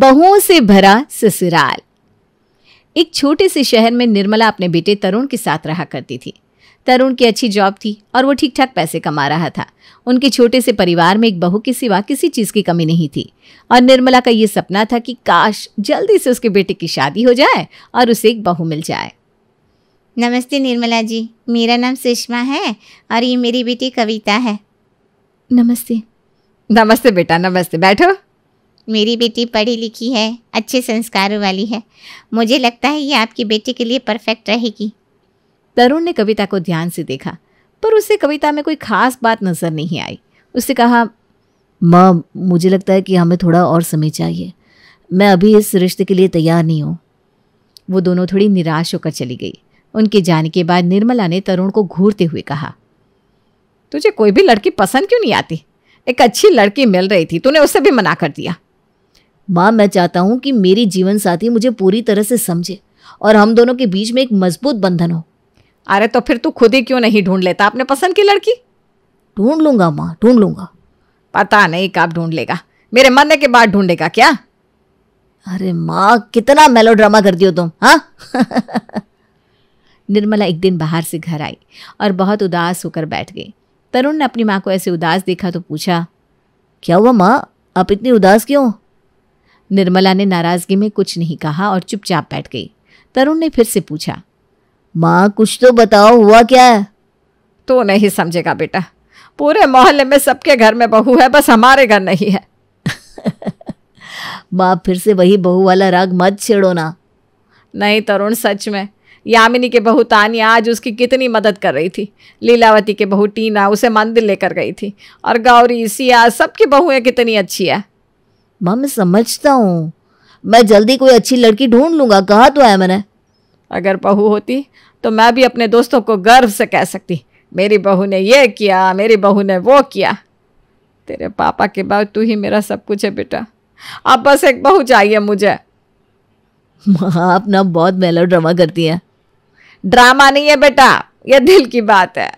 बहुओं से भरा ससुराल एक छोटे से शहर में निर्मला अपने बेटे तरुण के साथ रहा करती थी तरुण की अच्छी जॉब थी और वो ठीक ठाक पैसे कमा रहा था उनके छोटे से परिवार में एक बहू के सिवा किसी चीज़ की कमी नहीं थी और निर्मला का ये सपना था कि काश जल्दी से उसके बेटे की शादी हो जाए और उसे एक बहू मिल जाए नमस्ते निर्मला जी मेरा नाम सुषमा है और ये मेरी बेटी कविता है नमस्ते नमस्ते बेटा नमस्ते बैठो मेरी बेटी पढ़ी लिखी है अच्छे संस्कारों वाली है मुझे लगता है ये आपकी बेटी के लिए परफेक्ट रहेगी तरुण ने कविता को ध्यान से देखा पर उसे कविता में कोई खास बात नज़र नहीं आई उसने कहा माँ मुझे लगता है कि हमें थोड़ा और समय चाहिए मैं अभी इस रिश्ते के लिए तैयार नहीं हूँ वो दोनों थोड़ी निराश होकर चली गई उनके जाने के बाद निर्मला ने तरुण को घूरते हुए कहा तुझे कोई भी लड़की पसंद क्यों नहीं आती एक अच्छी लड़की मिल रही थी तूने उसे भी मना कर दिया माँ मैं चाहता हूँ कि मेरी जीवन साथी मुझे पूरी तरह से समझे और हम दोनों के बीच में एक मजबूत बंधन हो अरे तो फिर तू खुद ही क्यों नहीं ढूंढ लेता अपने पसंद की लड़की ढूंढ लूंगा माँ ढूंढ लूंगा पता नहीं कब ढूंढ लेगा मेरे मरने के बाद ढूंढेगा क्या अरे माँ कितना मेलोड्रामा कर दियो तुम हाँ निर्मला एक दिन बाहर से घर आई और बहुत उदास होकर बैठ गई तरुण ने अपनी माँ को ऐसे उदास देखा तो पूछा क्या हुआ माँ आप इतनी उदास क्यों निर्मला ने नाराज़गी में कुछ नहीं कहा और चुपचाप बैठ गई तरुण ने फिर से पूछा माँ कुछ तो बताओ हुआ क्या है तो नहीं समझेगा बेटा पूरे मोहल्ले में सबके घर में बहू है बस हमारे घर नहीं है माँ फिर से वही बहू वाला राग मत छेड़ो ना नहीं तरुण सच में यामिनी के बहू तानिया आज उसकी कितनी मदद कर रही थी लीलावती के बहू टीना उसे मंदिर लेकर गई थी और गौरी सिया सबकी बहुएं कितनी अच्छी है माँ मैं समझता हूँ मैं जल्दी कोई अच्छी लड़की ढूंढ लूँगा कहा तो है मैंने अगर बहू होती तो मैं भी अपने दोस्तों को गर्व से कह सकती मेरी बहू ने ये किया मेरी बहू ने वो किया तेरे पापा के बाद तू ही मेरा सब कुछ है बेटा अब बस एक बहू चाहिए मुझे माँ अपना बहुत मेलो ड्रामा करती हैं ड्रामा नहीं है बेटा यह दिल की बात है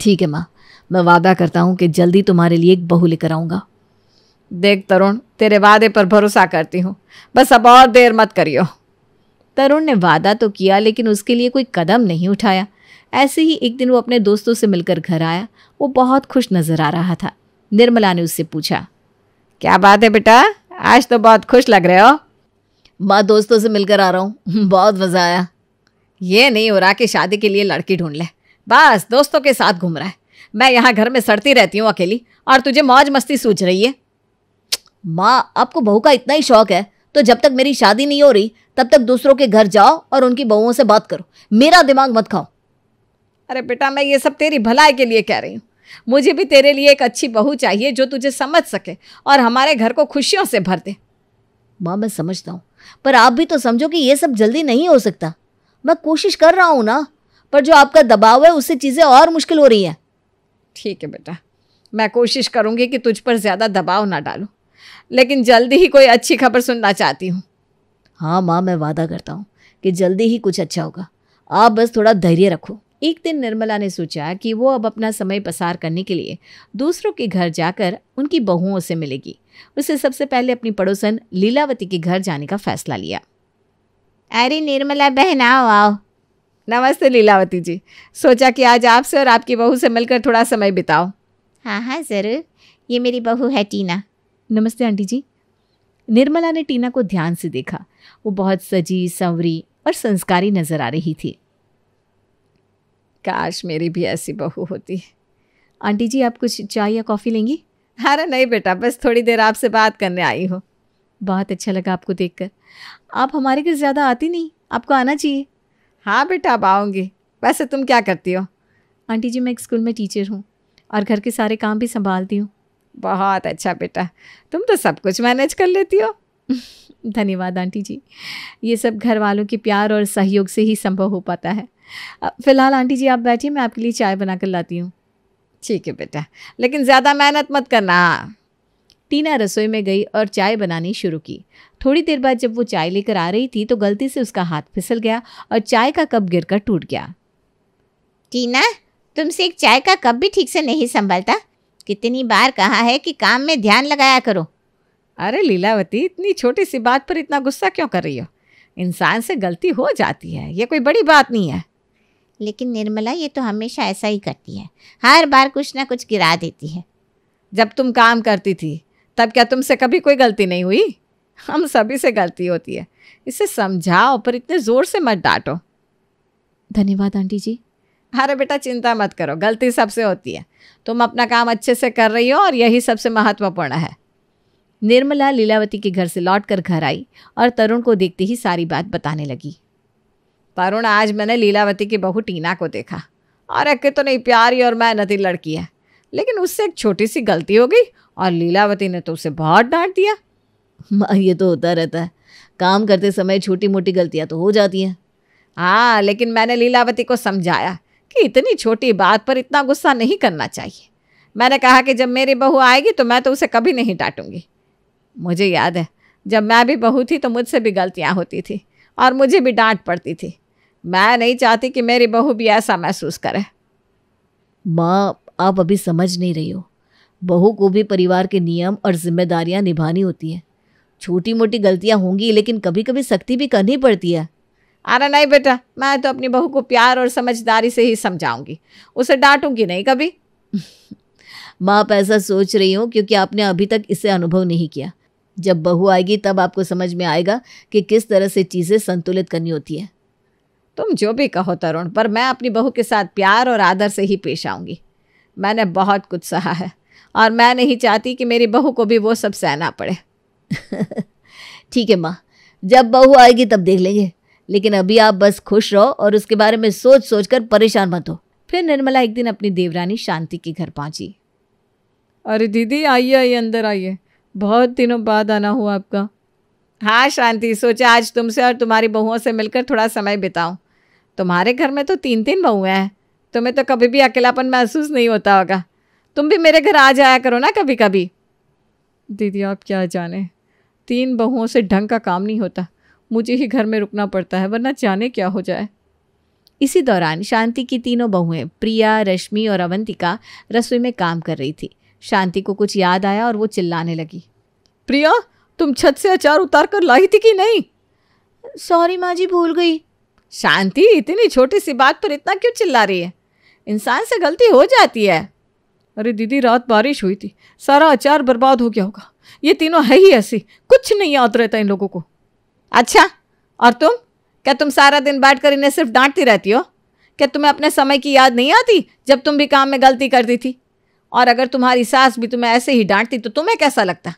ठीक है माँ मैं वादा करता हूँ कि जल्दी तुम्हारे लिए एक बहू लेकर आऊँगा देख तरुण तेरे वादे पर भरोसा करती हूँ बस अब और देर मत करियो तरुण ने वादा तो किया लेकिन उसके लिए कोई कदम नहीं उठाया ऐसे ही एक दिन वो अपने दोस्तों से मिलकर घर आया वो बहुत खुश नजर आ रहा था निर्मला ने उससे पूछा क्या बात है बेटा आज तो बहुत खुश लग रहे हो मैं दोस्तों से मिलकर आ रहा हूँ बहुत मज़ा आया ये नहीं हो रहा कि शादी के लिए लड़की ढूंढ ले बस दोस्तों के साथ घूम रहा है मैं यहाँ घर में सड़ती रहती हूँ अकेली और तुझे मौज मस्ती सूझ रही है माँ आपको बहू का इतना ही शौक है तो जब तक मेरी शादी नहीं हो रही तब तक दूसरों के घर जाओ और उनकी बहुओं से बात करो मेरा दिमाग मत खाओ अरे बेटा मैं ये सब तेरी भलाई के लिए कह रही हूँ मुझे भी तेरे लिए एक अच्छी बहू चाहिए जो तुझे समझ सके और हमारे घर को खुशियों से भर दे माँ मैं समझता हूँ पर आप भी तो समझो कि ये सब जल्दी नहीं हो सकता मैं कोशिश कर रहा हूँ ना पर जो आपका दबाव है उससे चीज़ें और मुश्किल हो रही हैं ठीक है बेटा मैं कोशिश करूँगी कि तुझ पर ज़्यादा दबाव ना डालूँ लेकिन जल्दी ही कोई अच्छी खबर सुनना चाहती हूँ हाँ माँ मैं वादा करता हूँ कि जल्दी ही कुछ अच्छा होगा आप बस थोड़ा धैर्य रखो एक दिन निर्मला ने सोचा कि वो अब अपना समय पसार करने के लिए दूसरों के घर जाकर उनकी बहुओं से मिलेगी उसे सबसे पहले अपनी पड़ोसन लीलावती के घर जाने का फैसला लिया अरे निर्मला बहन आओ आओ नमस्ते लीलावती जी सोचा कि आज आपसे और आपकी बहू से मिलकर थोड़ा समय बिताओ हाँ हाँ ज़रूर ये मेरी बहू है टीना नमस्ते आंटी जी निर्मला ने टीना को ध्यान से देखा वो बहुत सजी संवरी और संस्कारी नजर आ रही थी काश मेरी भी ऐसी बहू होती आंटी जी आप कुछ चाय या कॉफ़ी लेंगी अरे नहीं बेटा बस थोड़ी देर आपसे बात करने आई हो बहुत अच्छा लगा आपको देखकर आप हमारे घर ज़्यादा आती नहीं आपको आना चाहिए हाँ बेटा अब आऊँगी वैसे तुम क्या करती हो आंटी जी मैं एक स्कूल में टीचर हूँ और घर के सारे काम भी संभालती हूँ बहुत अच्छा बेटा तुम तो सब कुछ मैनेज कर लेती हो धन्यवाद आंटी जी ये सब घर वालों के प्यार और सहयोग से ही संभव हो पाता है फ़िलहाल आंटी जी आप बैठिए मैं आपके लिए चाय बना कर लाती हूँ ठीक है बेटा लेकिन ज़्यादा मेहनत मत करना टीना रसोई में गई और चाय बनानी शुरू की थोड़ी देर बाद जब वो चाय लेकर आ रही थी तो गलती से उसका हाथ फिसल गया और चाय का कप गिरकर टूट गया टीना तुमसे एक चाय का कप भी ठीक से नहीं संभलता कितनी बार कहा है कि काम में ध्यान लगाया करो अरे लीलावती इतनी छोटी सी बात पर इतना गुस्सा क्यों कर रही हो इंसान से गलती हो जाती है ये कोई बड़ी बात नहीं है लेकिन निर्मला ये तो हमेशा ऐसा ही करती है हर बार कुछ ना कुछ गिरा देती है जब तुम काम करती थी तब क्या तुमसे कभी कोई गलती नहीं हुई हम सभी से गलती होती है इसे समझाओ पर इतने ज़ोर से मत डांटो धन्यवाद आंटी जी अरे बेटा चिंता मत करो गलती सबसे होती है तुम अपना काम अच्छे से कर रही हो और यही सबसे महत्वपूर्ण है निर्मला लीलावती के घर से लौटकर घर आई और तरुण को देखते ही सारी बात बताने लगी तरुण आज मैंने लीलावती की बहू टीना को देखा और एक तो नहीं प्यारी और मैं नती लड़की है लेकिन उससे एक छोटी सी गलती हो गई और लीलावती ने तो उसे बहुत डांट दिया ये तो होता रहता है काम करते समय छोटी मोटी गलतियाँ तो हो जाती हैं हाँ लेकिन मैंने लीलावती को समझाया कि इतनी छोटी बात पर इतना गुस्सा नहीं करना चाहिए मैंने कहा कि जब मेरी बहू आएगी तो मैं तो उसे कभी नहीं डांटूंगी मुझे याद है जब मैं भी बहू थी तो मुझसे भी गलतियाँ होती थी और मुझे भी डांट पड़ती थी मैं नहीं चाहती कि मेरी बहू भी ऐसा महसूस करे माँ आप अभी समझ नहीं रही हो बहू को भी परिवार के नियम और जिम्मेदारियाँ निभानी होती हैं छोटी मोटी गलतियाँ होंगी लेकिन कभी कभी सख्ती भी करनी पड़ती है आना नहीं बेटा मैं तो अपनी बहू को प्यार और समझदारी से ही समझाऊंगी उसे डांटूंगी नहीं कभी माँ आप ऐसा सोच रही हूँ क्योंकि आपने अभी तक इसे अनुभव नहीं किया जब बहू आएगी तब आपको समझ में आएगा कि किस तरह से चीज़ें संतुलित करनी होती है तुम जो भी कहो तरुण पर मैं अपनी बहू के साथ प्यार और आदर से ही पेश आऊँगी मैंने बहुत कुछ सहा है और मैं नहीं चाहती कि मेरी बहू को भी वो सब सहना पड़े ठीक है माँ जब बहू आएगी तब देख लेंगे लेकिन अभी आप बस खुश रहो और उसके बारे में सोच सोच कर परेशान मत हो फिर निर्मला एक दिन अपनी देवरानी शांति के घर पहुंची अरे दीदी आइए आइए अंदर आइए बहुत दिनों बाद आना हुआ आपका हाँ शांति सोचा आज तुमसे और तुम्हारी बहुओं से मिलकर थोड़ा समय बिताऊं तुम्हारे घर में तो तीन तीन बहुएं हैं तुम्हें तो कभी भी अकेलापन महसूस नहीं होता होगा तुम भी मेरे घर आ जाया करो ना कभी कभी दीदी आप क्या जाने तीन बहुओं से ढंग का काम नहीं होता मुझे ही घर में रुकना पड़ता है वरना जाने क्या हो जाए इसी दौरान शांति की तीनों बहुएं प्रिया रश्मि और अवंतिका रसोई में काम कर रही थी शांति को कुछ याद आया और वो चिल्लाने लगी प्रिया तुम छत से अचार उतार कर लाई थी कि नहीं सॉरी माँ जी भूल गई शांति इतनी छोटी सी बात पर इतना क्यों चिल्ला रही है इंसान से गलती हो जाती है अरे दीदी रात बारिश हुई थी सारा अचार बर्बाद हो गया होगा ये तीनों है ही ऐसी कुछ नहीं याद रहता इन लोगों को अच्छा और तुम क्या तुम सारा दिन बैठ कर इन्हें सिर्फ डांटती रहती हो क्या तुम्हें अपने समय की याद नहीं आती जब तुम भी काम में गलती करती थी और अगर तुम्हारी सास भी तुम्हें ऐसे ही डांटती तो तुम्हें कैसा लगता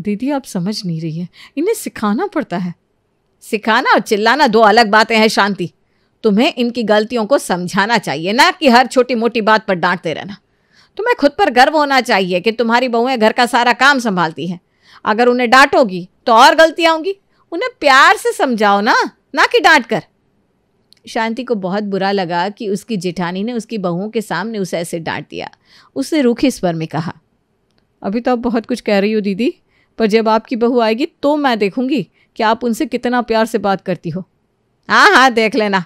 दीदी आप समझ नहीं रही है इन्हें सिखाना पड़ता है सिखाना और चिल्लाना दो अलग बातें हैं शांति तुम्हें इनकी गलतियों को समझाना चाहिए ना कि हर छोटी मोटी बात पर डांटते रहना तुम्हें खुद पर गर्व होना चाहिए कि तुम्हारी बहुएं घर का सारा काम संभालती हैं अगर उन्हें डांटोगी तो और गलतियाँ होंगी उन्हें प्यार से समझाओ ना ना कि डांट कर शांति को बहुत बुरा लगा कि उसकी जेठानी ने उसकी बहुओं के सामने उसे ऐसे डांट दिया उसने रूखे स्वर में कहा अभी तो आप बहुत कुछ कह रही हो दीदी पर जब आपकी बहू आएगी तो मैं देखूंगी कि आप उनसे कितना प्यार से बात करती हो हाँ हाँ देख लेना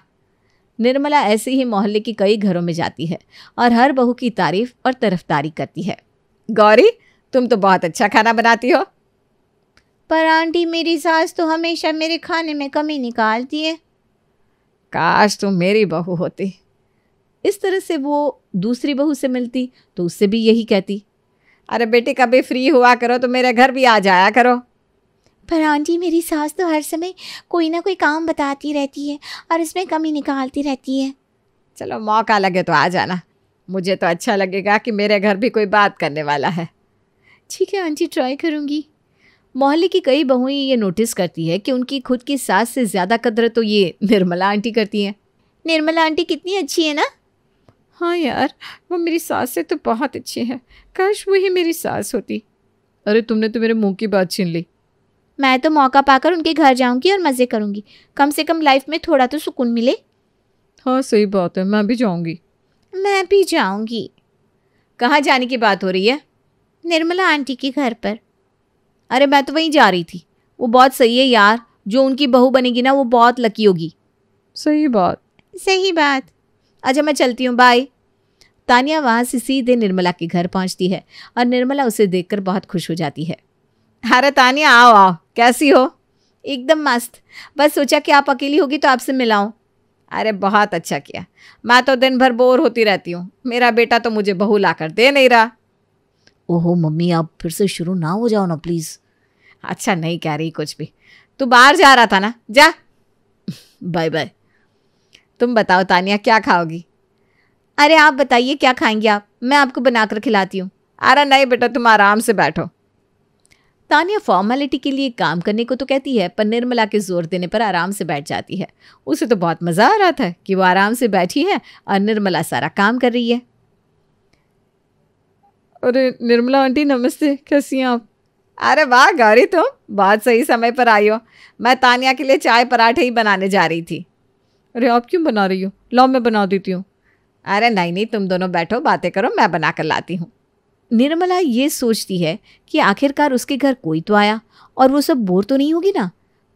निर्मला ऐसे ही मोहल्ले की कई घरों में जाती है और हर बहू की तारीफ और तरफदारी करती है गौरी तुम तो बहुत अच्छा खाना बनाती हो पर आंटी मेरी सास तो हमेशा मेरे खाने में कमी निकालती है काश तुम मेरी बहू होती इस तरह से वो दूसरी बहू से मिलती तो उससे भी यही कहती अरे बेटे कभी फ्री हुआ करो तो मेरे घर भी आ जाया करो पर आंटी मेरी सास तो हर समय कोई ना कोई काम बताती रहती है और इसमें कमी निकालती रहती है चलो मौका लगे तो आ जाना मुझे तो अच्छा लगेगा कि मेरे घर भी कोई बात करने वाला है ठीक है आंटी ट्राई करूँगी मोहल्ले की कई बहुएं ये नोटिस करती है कि उनकी खुद की सास से ज़्यादा कदर तो ये निर्मला आंटी करती हैं निर्मला आंटी कितनी अच्छी है ना हाँ यार वो मेरी सास से तो बहुत अच्छी है काश वही मेरी सास होती अरे तुमने तो मेरे मुंह की बात छीन ली मैं तो मौका पाकर उनके घर जाऊंगी और मज़े करूंगी कम से कम लाइफ में थोड़ा तो सुकून मिले हाँ सही बात है मैं भी जाऊंगी मैं भी जाऊंगी कहाँ जाने की बात हो रही है निर्मला आंटी के घर पर अरे मैं तो वहीं जा रही थी वो बहुत सही है यार जो उनकी बहू बनेगी ना वो बहुत लकी होगी सही बात सही बात अच्छा मैं चलती हूँ बाय तानिया वहाँ से सीधे निर्मला के घर पहुँचती है और निर्मला उसे देख बहुत खुश हो जाती है अरे तानिया आओ आओ कैसी हो एकदम मस्त बस सोचा कि आप अकेली होगी तो आपसे मिलाऊँ अरे बहुत अच्छा किया मैं तो दिन भर बोर होती रहती हूँ मेरा बेटा तो मुझे बहू ला कर दे नहीं रहा ओहो मम्मी आप फिर से शुरू ना हो जाओ ना प्लीज़ अच्छा नहीं कह रही कुछ भी तू बाहर जा रहा था ना जा बाय बाय तुम बताओ तानिया क्या खाओगी अरे आप बताइए क्या खाएंगे आप मैं आपको बनाकर खिलाती हूँ अरे नहीं बेटा तुम आराम से बैठो तानिया फॉर्मेलिटी के लिए काम करने को तो कहती है पर निर्मला के जोर देने पर आराम से बैठ जाती है उसे तो बहुत मज़ा आ रहा था कि वो आराम से बैठी है और निर्मला सारा काम कर रही है अरे निर्मला आंटी नमस्ते कैसी हैं आप अरे वाह गौरी तुम बहुत सही समय पर आई हो मैं तानिया के लिए चाय पराठे ही बनाने जा रही थी अरे आप क्यों बना रही हो लो मैं बना देती हूँ अरे नहीं नहीं तुम दोनों बैठो बातें करो मैं बना कर लाती हूँ निर्मला ये सोचती है कि आखिरकार उसके घर कोई तो आया और वो सब बोर तो नहीं होगी ना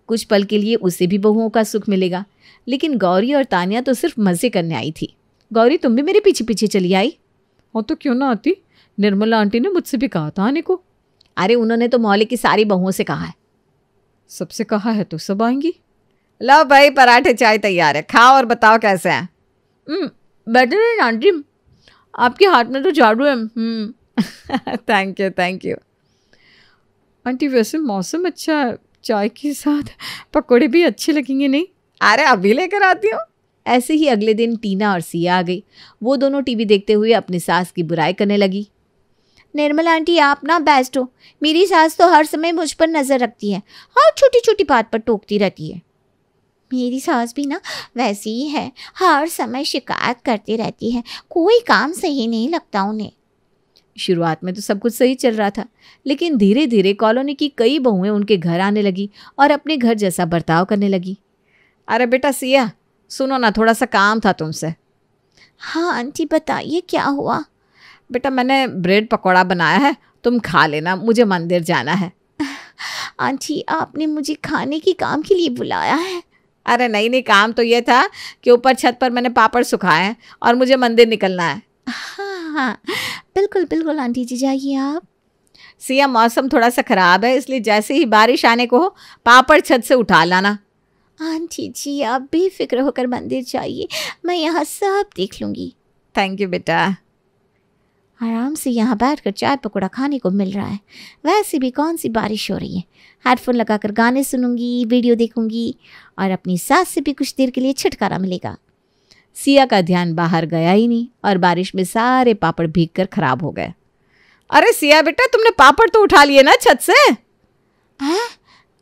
कुछ पल के लिए उसे भी बहुओं का सुख मिलेगा लेकिन गौरी और तानिया तो सिर्फ मज़े करने आई थी गौरी तुम भी मेरे पीछे पीछे चली आई हो हाँ, तो क्यों ना आती निर्मला आंटी ने मुझसे भी कहा था आने को अरे उन्होंने तो मोहल्ले की सारी बहुओं से कहा है सबसे कहा है तो सब आएंगी लो भाई पराठे चाय तैयार है खाओ और बताओ कैसे हैं बेटर हम्म, है आंटी आपके हाथ में तो झाड़ू है thank you thank you aunty वैसे मौसम अच्छा है चाय के साथ पकौड़े भी अच्छे लगेंगे नहीं अरे अभी लेकर आती हूँ ऐसे ही अगले दिन टीना और सिया आ गई वो दोनों टीवी देखते हुए अपनी सास की बुराई करने लगी निर्मला आंटी आप ना बेस्ट हो मेरी सास तो हर समय मुझ पर नज़र रखती है और छोटी छोटी बात पर टोकती रहती है मेरी सास भी ना वैसी ही है हर समय शिकायत करती रहती है कोई काम सही नहीं लगता उन्हें शुरुआत में तो सब कुछ सही चल रहा था लेकिन धीरे धीरे कॉलोनी की कई बहुएं उनके घर आने लगी और अपने घर जैसा बर्ताव करने लगी अरे बेटा सिया सुनो ना थोड़ा सा काम था तुमसे हाँ आंटी बताइए क्या हुआ बेटा मैंने ब्रेड पकौड़ा बनाया है तुम खा लेना मुझे मंदिर जाना है आंटी आपने मुझे खाने के काम के लिए बुलाया है अरे नहीं नहीं काम तो ये था कि ऊपर छत पर मैंने पापड़ सुखाए हैं और मुझे मंदिर निकलना है हाँ हाँ बिल्कुल बिल्कुल आंटी जी जाइए आप सिया मौसम थोड़ा सा ख़राब है इसलिए जैसे ही बारिश आने को हो पापड़ छत से उठा लाना आंटी जी आप बेफिक्र होकर मंदिर जाइए मैं यहाँ सब देख लूँगी थैंक यू बेटा आराम से यहाँ बैठ कर चाय पकौड़ा खाने को मिल रहा है वैसे भी कौन सी बारिश हो रही है हेडफोन लगाकर गाने सुनूंगी वीडियो देखूंगी और अपनी सास से भी कुछ देर के लिए छुटकारा मिलेगा सिया का ध्यान बाहर गया ही नहीं और बारिश में सारे पापड़ भीग कर खराब हो गए अरे सिया बेटा तुमने पापड़ तो उठा लिए ना छत से आ, हाँ,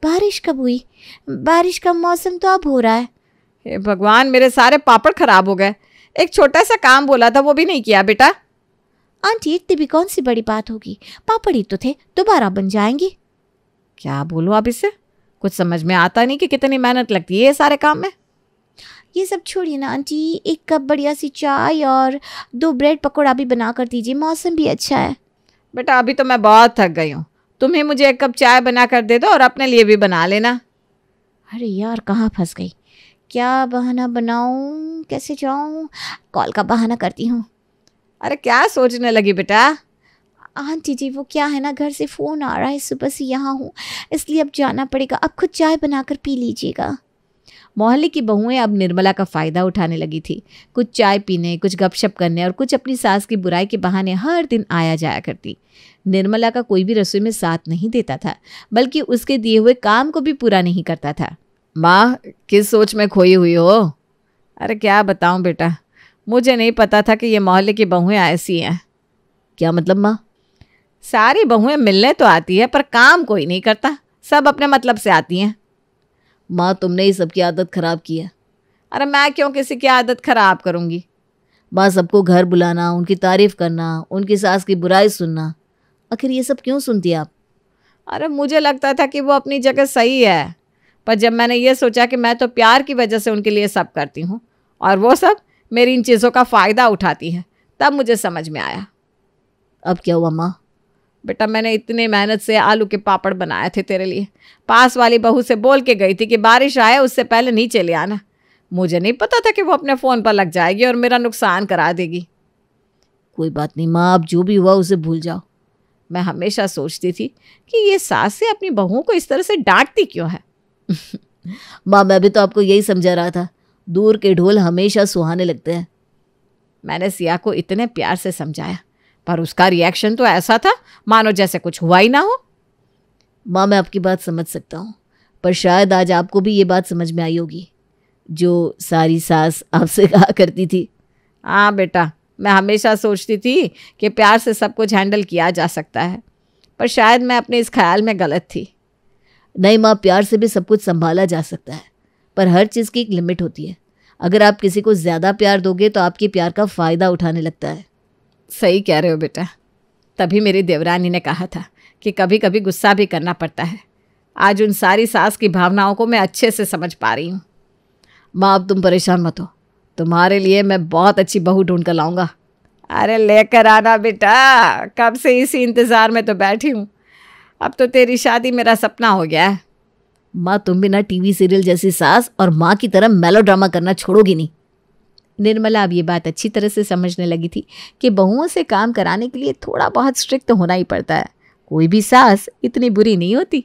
बारिश कब हुई बारिश का मौसम तो अब हो रहा है हे भगवान मेरे सारे पापड़ खराब हो गए एक छोटा सा काम बोला था वो भी नहीं किया बेटा आंटी इतनी भी कौन सी बड़ी बात होगी पापड़ी तो थे दोबारा बन जाएंगी क्या बोलूँ आप इसे कुछ समझ में आता नहीं कि कितनी मेहनत लगती है ये सारे काम में ये सब छोड़िए ना आंटी एक कप बढ़िया सी चाय और दो ब्रेड पकौड़ा भी बना कर दीजिए मौसम भी अच्छा है बेटा अभी तो मैं बहुत थक गई हूँ तुम ही मुझे एक कप चाय बना कर दे दो और अपने लिए भी बना लेना अरे यार कहाँ फंस गई क्या बहाना बनाऊँ कैसे जाऊँ कॉल का बहाना करती हूँ अरे क्या सोचने लगी बेटा आंटी जी वो क्या है ना घर से फ़ोन आ रहा है सुबह से यहाँ हूँ इसलिए अब जाना पड़ेगा अब खुद चाय बनाकर पी लीजिएगा मोहल्ले की बहुएं अब निर्मला का फ़ायदा उठाने लगी थी कुछ चाय पीने कुछ गपशप करने और कुछ अपनी सास की बुराई के बहाने हर दिन आया जाया करती निर्मला का कोई भी रसोई में साथ नहीं देता था बल्कि उसके दिए हुए काम को भी पूरा नहीं करता था माँ किस सोच में खोई हुई हो अरे क्या बताऊँ बेटा मुझे नहीं पता था कि ये मोहल्ले की बहुएं ऐसी हैं क्या मतलब माँ सारी बहुएं मिलने तो आती है पर काम कोई नहीं करता सब अपने मतलब से आती हैं माँ तुमने ही सबकी आदत ख़राब की है अरे मैं क्यों किसी की आदत ख़राब करूँगी माँ सबको घर बुलाना उनकी तारीफ़ करना उनकी सास की बुराई सुनना आखिर ये सब क्यों सुनती आप अरे मुझे लगता था कि वो अपनी जगह सही है पर जब मैंने ये सोचा कि मैं तो प्यार की वजह से उनके लिए सब करती हूँ और वो सब मेरी इन चीज़ों का फ़ायदा उठाती हैं तब मुझे समझ में आया अब क्या हुआ माँ बेटा मैंने इतने मेहनत से आलू के पापड़ बनाए थे तेरे लिए पास वाली बहू से बोल के गई थी कि बारिश आए उससे पहले नहीं चले आना मुझे नहीं पता था कि वो अपने फ़ोन पर लग जाएगी और मेरा नुकसान करा देगी कोई बात नहीं माँ अब जो भी हुआ उसे भूल जाओ मैं हमेशा सोचती थी कि ये से अपनी बहुओं को इस तरह से डांटती क्यों है माँ मैं भी तो आपको यही समझा रहा था दूर के ढोल हमेशा सुहाने लगते हैं मैंने सिया को इतने प्यार से समझाया पर उसका रिएक्शन तो ऐसा था मानो जैसे कुछ हुआ ही ना हो माँ मैं आपकी बात समझ सकता हूँ पर शायद आज आपको भी ये बात समझ में आई होगी जो सारी सास आपसे कहा करती थी हाँ बेटा मैं हमेशा सोचती थी कि प्यार से सब कुछ हैंडल किया जा सकता है पर शायद मैं अपने इस ख्याल में गलत थी नहीं माँ प्यार से भी सब कुछ संभाला जा सकता है पर हर चीज़ की एक लिमिट होती है अगर आप किसी को ज़्यादा प्यार दोगे तो आपके प्यार का फ़ायदा उठाने लगता है सही कह रहे हो बेटा तभी मेरी देवरानी ने कहा था कि कभी कभी गुस्सा भी करना पड़ता है आज उन सारी सास की भावनाओं को मैं अच्छे से समझ पा रही हूँ माँ अब तुम परेशान मत हो तुम्हारे लिए मैं बहुत अच्छी बहू ढूंढ कर लाऊंगा अरे लेकर आना बेटा कब से इसी इंतज़ार में तो बैठी हूँ अब तो तेरी शादी मेरा सपना हो गया है माँ तुम बिना टीवी सीरियल जैसी सास और माँ की तरह मेलोड्रामा करना छोड़ोगी नहीं निर्मला अब ये बात अच्छी तरह से समझने लगी थी कि बहुओं से काम कराने के लिए थोड़ा बहुत स्ट्रिक्ट होना ही पड़ता है कोई भी सास इतनी बुरी नहीं होती